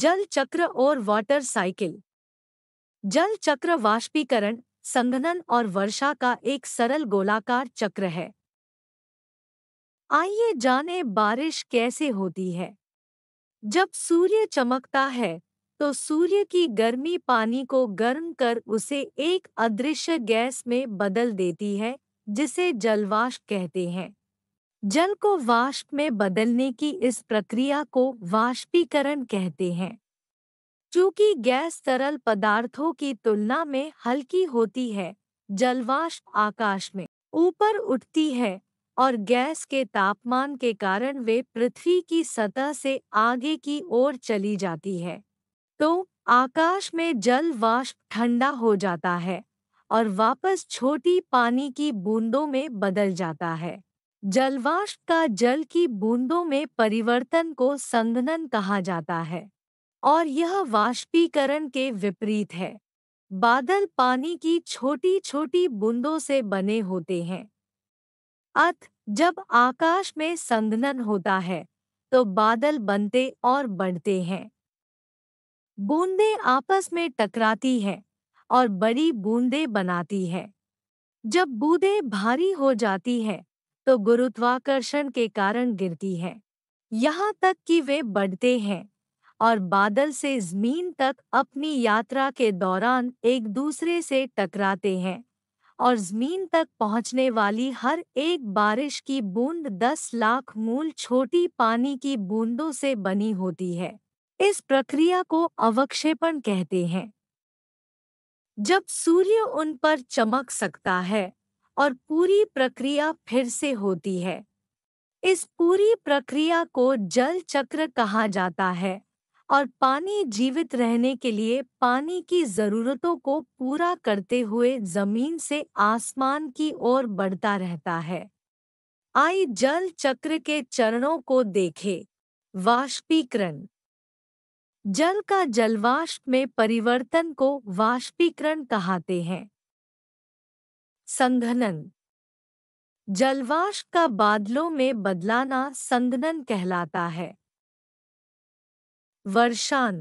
जल चक्र और वाटर साइकिल जल चक्र वाष्पीकरण संघनन और वर्षा का एक सरल गोलाकार चक्र है आइए जाने बारिश कैसे होती है जब सूर्य चमकता है तो सूर्य की गर्मी पानी को गर्म कर उसे एक अदृश्य गैस में बदल देती है जिसे जलवाष्प कहते हैं जल को वाष्प में बदलने की इस प्रक्रिया को वाष्पीकरण कहते हैं चूंकि गैस तरल पदार्थों की तुलना में हल्की होती है जलवाष्प आकाश में ऊपर उठती है और गैस के तापमान के कारण वे पृथ्वी की सतह से आगे की ओर चली जाती है तो आकाश में जल वाष्प ठंडा हो जाता है और वापस छोटी पानी की बूंदों में बदल जाता है जलवाष्प का जल की बूंदों में परिवर्तन को संघनन कहा जाता है और यह वाष्पीकरण के विपरीत है बादल पानी की छोटी छोटी बूंदों से बने होते हैं अथ जब आकाश में संघनन होता है तो बादल बनते और बढ़ते हैं बूंदे आपस में टकराती हैं और बड़ी बूंदे बनाती हैं जब बूंदे भारी हो जाती हैं तो गुरुत्वाकर्षण के कारण गिरती है यहाँ तक कि वे बढ़ते हैं और बादल से जमीन तक अपनी यात्रा के दौरान एक दूसरे से टकराते हैं और जमीन तक पहुंचने वाली हर एक बारिश की बूंद दस लाख मूल छोटी पानी की बूंदों से बनी होती है इस प्रक्रिया को अवक्षेपण कहते हैं जब सूर्य उन पर चमक सकता है और पूरी प्रक्रिया फिर से होती है इस पूरी प्रक्रिया को जल चक्र कहा जाता है और पानी जीवित रहने के लिए पानी की जरूरतों को पूरा करते हुए जमीन से आसमान की ओर बढ़ता रहता है आई जल चक्र के चरणों को देखे वाष्पीकरण जल का जलवाष्प में परिवर्तन को वाष्पीकरण कहते हैं संघनन जलवाष्प का बादलों में बदलाना संघनन कहलाता है वर्षान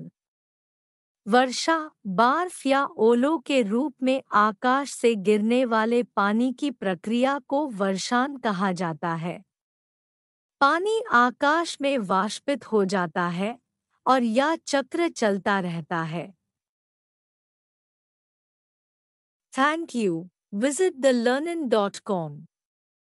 वर्षा बार्फ या ओलों के रूप में आकाश से गिरने वाले पानी की प्रक्रिया को वर्षान कहा जाता है पानी आकाश में वाष्पित हो जाता है और यह चक्र चलता रहता है थैंक यू Visit thelearnin.com.